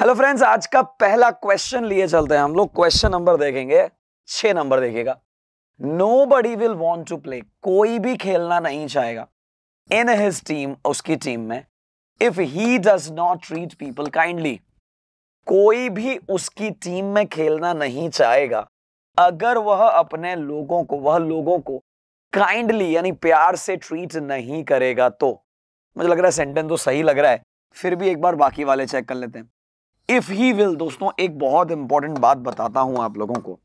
Hello friends आज का पहला क्वेश्चन लिए चलते हैं हम लोग क्वेश्चन नंबर देखेंगे छह नंबर देखेगा nobody will want to play कोई भी खेलना नहीं चाहेगा इन हिज टीम उसकी टीम में if he does not treat people kindly कोई भी उसकी टीम में खेलना नहीं चाहेगा अगर वह अपने लोगों को वह लोगों को काइंडली यानी प्यार से ट्रीट नहीं करेगा तो मुझे लग रहा है सेंटेंस तो सही लग रहा है फिर भी एक बार बाकी वाले चेक कर लेते हैं इफ ही विल दोस्तों एक बहुत इंपॉर्टेंट बात बताता हूं आप लोगों को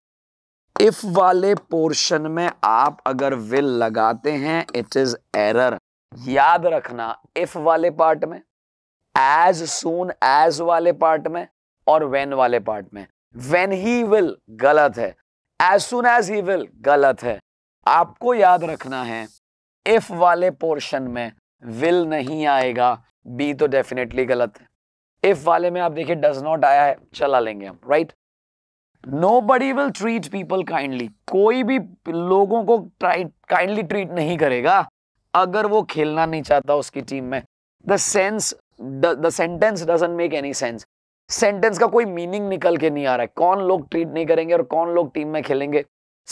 इफ वाले पोर्शन में आप अगर विल लगाते हैं इट इज एरर याद रखना इफ वाले पार्ट में एज सून एज वाले पार्ट में और वेन वाले पार्ट में वेन ही विल गलत है as soon as he will गलत है आपको याद रखना है इफ वाले पोर्शन में विल नहीं आएगा बी तो डेफिनेटली गलत है इफ वाले में आप देखिए डज नॉट आया है चला लेंगे हम right nobody will treat people kindly कोई भी लोगों को काइंडली ट्रीट नहीं करेगा अगर वो खेलना नहीं चाहता उसकी टीम में the sense the sentence doesn't make any sense sentence का कोई मीनिंग निकल के नहीं आ रहा है कौन लोग ट्रीट नहीं करेंगे और कौन लोग टीम में खेलेंगे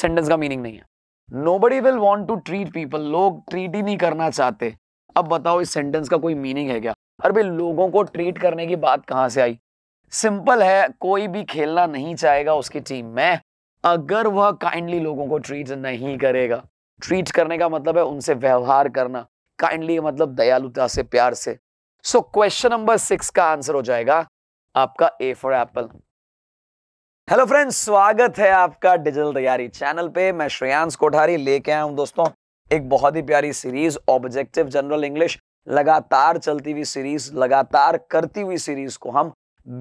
सेंटेंस का मीनिंग नहीं है nobody will want to treat people लोग ट्रीट ही नहीं करना चाहते अब बताओ इस सेंटेंस का कोई मीनिंग है क्या अरे भाई लोगों को ट्रीट करने की बात कहां से आई सिंपल है कोई भी खेलना नहीं चाहेगा उसकी टीम में अगर वह काइंडली लोगों को ट्रीट नहीं करेगा ट्रीट करने का मतलब है उनसे व्यवहार करना काइंडली मतलब दयालुता से प्यार से सो क्वेश्चन नंबर सिक्स का आंसर हो जाएगा आपका A for apple hello friends स्वागत है आपका डिजिटल तैयारी चैनल पे मैं श्रेयांश कोठारी लेके आया हूं दोस्तों एक बहुत ही प्यारी सीरीज ऑब्जेक्टिव जनरल इंग्लिश लगातार चलती हुई सीरीज लगातार करती हुई सीरीज को हम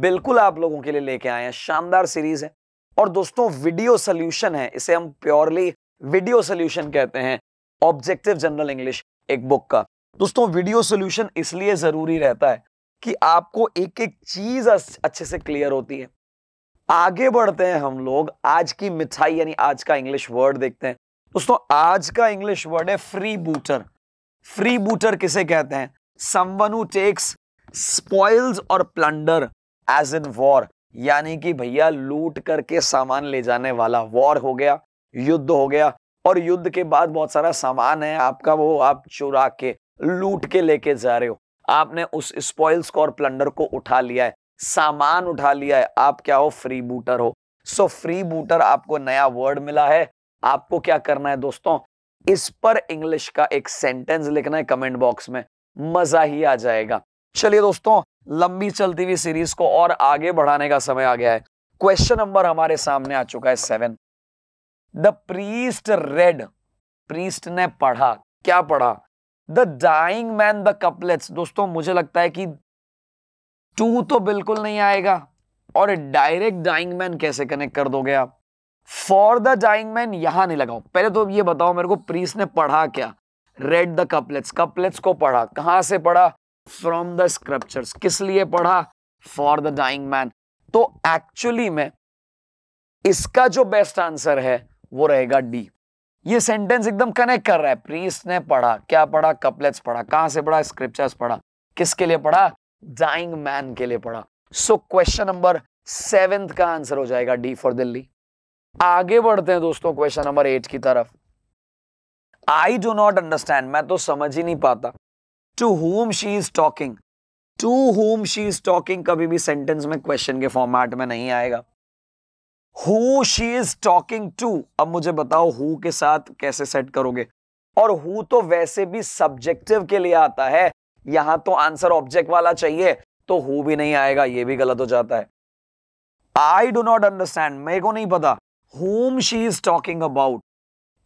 बिल्कुल आप लोगों के लिए लेके आए हैं शानदार सीरीज है और दोस्तों वीडियो सोल्यूशन है इसे हम प्योरली वीडियो सोल्यूशन कहते हैं ऑब्जेक्टिव जनरल इंग्लिश एक बुक का दोस्तों वीडियो सोल्यूशन इसलिए जरूरी रहता है कि आपको एक एक चीज अच्छे से क्लियर होती है आगे बढ़ते हैं हम लोग आज की मिठाई यानी आज का इंग्लिश वर्ड देखते हैं दोस्तों आज का इंग्लिश वर्ड है फ्री बूटर फ्री बूटर किसे कहते हैं समवन हु टेक्स स्पॉइल्स और प्लंडर एज इन वॉर यानी कि भैया लूट करके सामान ले जाने वाला वॉर हो गया युद्ध हो गया और युद्ध के बाद बहुत सारा सामान है आपका वो आप चुरा के लूट के लेके जा रहे हो आपने उस स्पॉइल्स को और प्लंडर को उठा लिया है सामान उठा लिया है आप क्या हो फ्री बूटर हो सो फ्री बूटर आपको नया वर्ड मिला है आपको क्या करना है दोस्तों इस पर इंग्लिश का एक सेंटेंस लिखना है कमेंट बॉक्स में मजा ही आ जाएगा चलिए दोस्तों लंबी चलती हुई सीरीज को और आगे बढ़ाने का समय आ गया है क्वेश्चन नंबर हमारे सामने आ चुका है seven the priest read priest ने पढ़ा क्या पढ़ा the dying man the couplets दोस्तों मुझे लगता है कि टू तो बिल्कुल नहीं आएगा और डायरेक्ट डाइंग मैन कैसे कनेक्ट कर दोगे आप फॉर द जाइंग मैन यहां नहीं लगाऊ पहले तो ये बताओ मेरे को प्रीस ने पढ़ा क्या रेड द कपलेट्स कपलेट्स को पढ़ा कहां से पढ़ा फ्रॉम द स्क्रिप्चर्स किस लिए पढ़ा फॉर द डाइंग मैन तो एक्चुअली में इसका जो बेस्ट आंसर है वो रहेगा डी ये सेंटेंस एकदम कनेक्ट कर रहा है प्रीस ने पढ़ा क्या पढ़ा कपलेट्स पढ़ा कहां से पढ़ा स्क्रिप्चर्स पढ़ा किसके लिए पढ़ा डाइंग मैन के लिए पढ़ा सो क्वेश्चन नंबर सेवेंथ का आंसर हो जाएगा डी फॉर दिल्ली आगे बढ़ते हैं दोस्तों क्वेश्चन नंबर एट की तरफ आई डो नॉट अंडरस्टैंड मैं तो समझ ही नहीं पाता to whom she is talking to whom she is talking कभी भी सेंटेंस में क्वेश्चन के फॉर्मेट में नहीं आएगा who she is talking to अब मुझे बताओ हु के साथ कैसे सेट करोगे और हु तो वैसे भी सब्जेक्टिव के लिए आता है यहां तो आंसर ऑब्जेक्ट वाला चाहिए तो हु भी नहीं आएगा ये भी गलत हो जाता है आई डो नॉट अंडरस्टैंड मेरे को नहीं पता whom she is talking about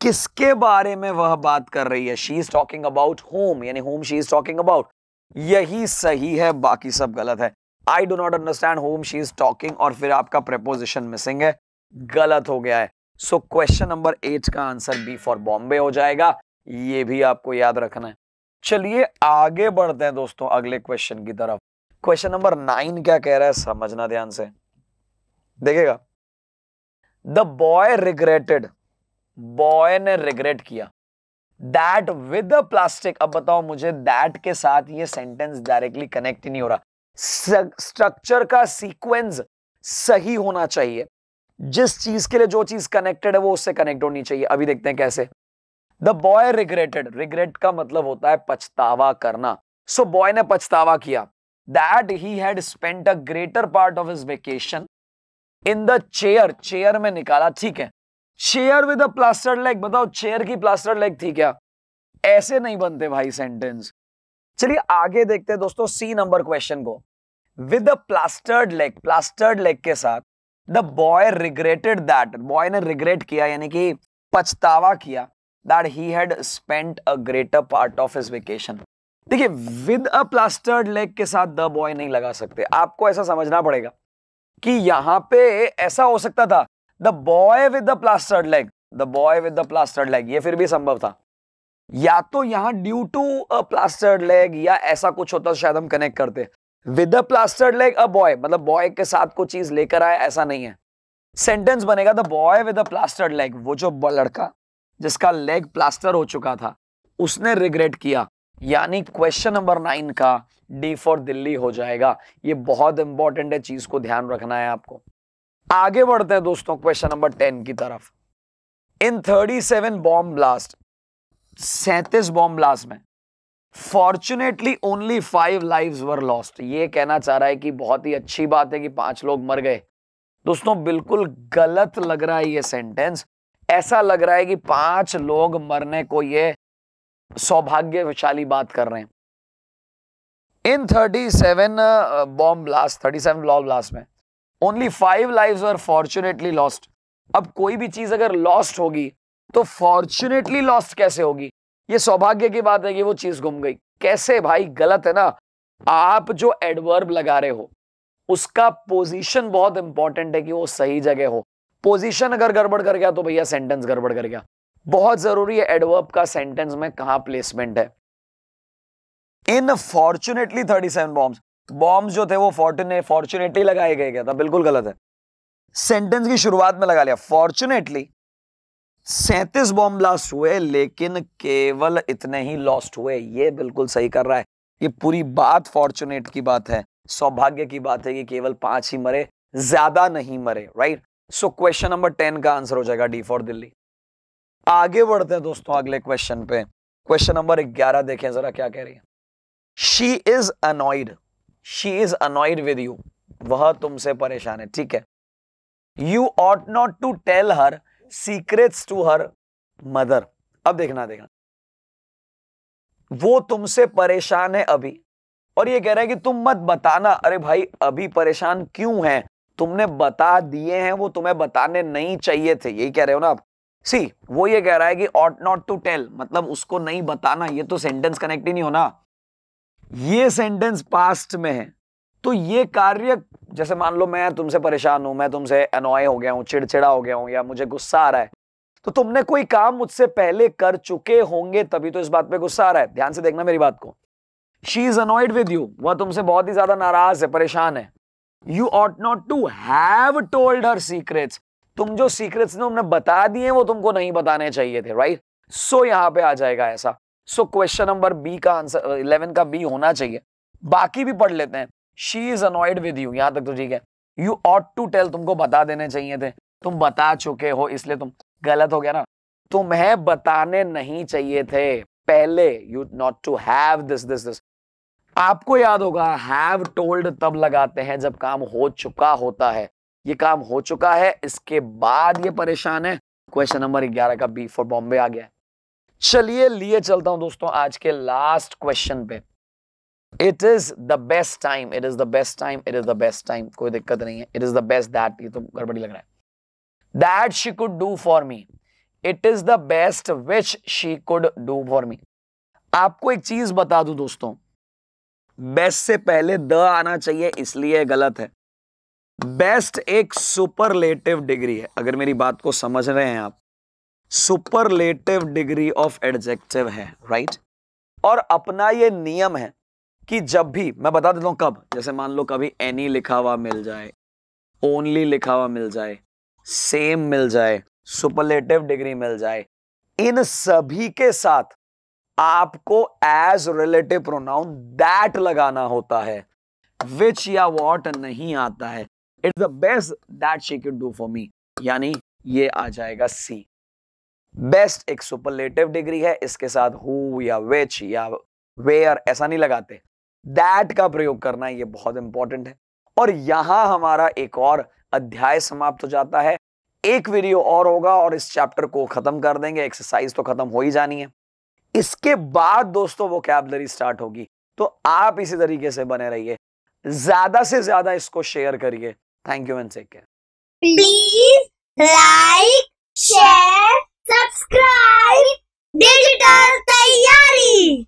किसके बारे में वह बात कर रही है she is talking about whom यानी whom she is talking about यही सही है बाकी सब गलत है I do not understand whom she is talking और फिर आपका प्रपोजिशन मिसिंग है गलत हो गया है सो क्वेश्चन नंबर एट का आंसर बी फॉर बॉम्बे हो जाएगा ये भी आपको याद रखना है चलिए आगे बढ़ते हैं दोस्तों अगले क्वेश्चन की तरफ क्वेश्चन नंबर नाइन क्या कह रहा है समझना ध्यान से देखेगा द बॉय रिग्रेटेड बॉय ने रिग्रेट किया दैट विद प्लास्टिक अब बताओ मुझे दैट के साथ ये सेंटेंस डायरेक्टली कनेक्ट ही नहीं हो रहा स्ट्रक्चर का सीक्वेंस सही होना चाहिए जिस चीज के लिए जो चीज कनेक्टेड है वो उससे कनेक्ट होनी चाहिए अभी देखते हैं कैसे द बॉय रिग्रेटेड रिग्रेट का मतलब होता है पछतावा करना सो so बॉय ने पछतावा किया that he had spent a greater part of his vacation in the chair chair में निकाला ठीक है chair with a plastered leg बताओ चेयर की प्लास्टर्ड लेग थी क्या ऐसे नहीं बनते भाई सेंटेंस चलिए आगे देखते हैं दोस्तों सी नंबर क्वेश्चन को with a plastered leg plastered leg के साथ the boy regretted that boy ने रिग्रेट किया यानी कि पछतावा किया that he had spent a greater part of his vacation देखिए विद अ प्लास्टर्ड लेग के साथ द बॉय नहीं लगा सकते आपको ऐसा समझना पड़ेगा कि यहां पे ऐसा हो सकता था the boy with the plastered leg the boy with the plastered leg ये फिर भी संभव था या तो यहां due to a plastered leg या ऐसा कुछ होता तो शायद हम कनेक्ट करते with a plastered leg a boy मतलब बॉय के साथ कोई चीज लेकर आया ऐसा नहीं है सेंटेंस बनेगा the boy with a plastered leg वो जो लड़का जिसका लेग प्लास्टर हो चुका था उसने रिग्रेट किया यानी क्वेश्चन नंबर नाइन का डी फॉर दिल्ली हो जाएगा ये बहुत इंपॉर्टेंट है चीज को ध्यान रखना है आपको आगे बढ़ते हैं दोस्तों क्वेश्चन नंबर टेन की तरफ in thirty seven bomb blast सैतीस बॉम्ब ब्लास्ट में fortunately only five live were lost ये कहना चाह रहा है कि बहुत ही अच्छी बात है कि पांच लोग मर गए दोस्तों बिल्कुल गलत लग रहा है ये सेंटेंस ऐसा लग रहा है कि पांच लोग मरने को ये सौभाग्यशाली बात कर रहे हैं in 37 bomb blast 37 law blast में only five live are fortunately lost अब कोई भी चीज अगर लॉस्ट होगी तो फॉर्चुनेटली लॉस्ट कैसे होगी ये सौभाग्य की बात है कि वो चीज गुम गई कैसे भाई गलत है ना आप जो एडवर्ब लगा रहे हो उसका पोजीशन बहुत इंपॉर्टेंट है कि वो सही जगह हो पोजीशन अगर गड़बड़ कर गया तो भैया सेंटेंस गड़बड़ कर गया बहुत जरूरी है एडवर्ब का सेंटेंस में कहा प्लेसमेंट है in fortunately thirty seven bomb bomb जो थे वो फॉर्चुने फॉर्चुनेटली लगाए गए क्या था बिल्कुल गलत है सेंटेंस की शुरुआत में लगा लिया फॉर्चुनेटली सैंतीस बॉम्ब ब्लास्ट हुए लेकिन केवल इतने ही लॉस्ट हुए ये बिल्कुल सही कर रहा है ये पूरी बात फॉर्चुनेट की बात है सौभाग्य की बात है कि केवल पांच ही मरे ज्यादा नहीं मरे right so question number ten का आंसर हो जाएगा डी फॉर दिल्ली आगे बढ़ते हैं दोस्तों अगले क्वेश्चन पे क्वेश्चन नंबर ग्यारह देखें जरा क्या कह रही है she is annoyed she is annoyed with you वह तुमसे परेशान है ठीक है you ought not to tell her secrets to her mother अब देखना देखना वो तुमसे परेशान है अभी और ये कह रहा है कि तुम मत बताना अरे भाई अभी परेशान क्यों है तुमने बता दिए हैं वो तुम्हें बताने नहीं चाहिए थे यही कह रहे हो ना आप सी वो ये कह रहा है कि ऑट नॉट टू टेल मतलब उसको नहीं बताना ये तो सेंटेंस कनेक्ट ही नहीं होना ये सेंटेंस पास्ट में है तो ये कार्य जैसे मान लो मैं तुमसे परेशान हूं मैं तुमसे अनॉय हो गया हूं चिड़चिड़ा हो गया हूं या मुझे गुस्सा आ रहा है तो तुमने कोई काम मुझसे पहले कर चुके होंगे तभी तो इस बात पे गुस्सा आ रहा है ध्यान से देखना मेरी बात को she is annoyed with you वह तुमसे बहुत ही ज्यादा नाराज है परेशान है you ought not to have told her secrets तुम जो सीक्रेट्स ने हमने बता दिए वो तुमको नहीं बताने चाहिए थे राइट सो so, यहाँ पे आ जाएगा ऐसा सो क्वेश्चन नंबर बी का आंसर इलेवन uh, का बी होना चाहिए बाकी भी पढ़ लेते हैं she is annoyed with you यहाँ तक तो ठीक है यू ऑट टू टेल तुमको बता देने चाहिए थे तुम बता चुके हो इसलिए तुम गलत हो गया ना तुम्हें बताने नहीं चाहिए थे पहले you not to have this this this आपको याद होगा हैव टोल्ड तब लगाते हैं जब काम हो चुका होता है ये काम हो चुका है इसके बाद ये परेशान है क्वेश्चन नंबर ग्यारह का बी फॉर बॉम्बे आ गया चलिए लिए चलता हूं दोस्तों आज के लास्ट क्वेश्चन पे it is the best time it is the best time it is the best time कोई दिक्कत नहीं है it is the best that ये तो गड़बड़ी लग रहा है that she could do for me it is the best which she could do for me आपको एक चीज बता दू दोस्तों बेस्ट से पहले द आना चाहिए इसलिए गलत है बेस्ट एक सुपरलेटिव डिग्री है अगर मेरी बात को समझ रहे हैं आप सुपरलेटिव डिग्री ऑफ एडजेक्टिव है राइट और अपना ये नियम है कि जब भी मैं बता देता हूं कब जैसे मान लो कभी एनी लिखा हुआ मिल जाए ओनली लिखा हुआ मिल जाए सेम मिल जाए सुपरलेटिव डिग्री मिल जाए इन सभी के साथ आपको एज रिलेटिव प्रोनाउन दैट लगाना होता है विच या वॉट नहीं आता है it's the best that she can do for me यानी ये आ जाएगा सी बेस्ट एक सुपरलेटिव डिग्री है इसके साथ हु या विच या वेयर ऐसा नहीं लगाते दैट का प्रयोग करना ये बहुत इंपॉर्टेंट है और यहां हमारा एक और अध्याय समाप्त हो जाता है एक वीडियो और होगा और इस चैप्टर को खत्म कर देंगे एक्सरसाइज तो खत्म हो ही जानी है इसके बाद दोस्तों वो कैबलरी स्टार्ट होगी तो आप इसी तरीके से बने रहिए ज्यादा से ज्यादा इसको शेयर करिए Thank you and take care. Please like, share, subscribe, Digital Tayari.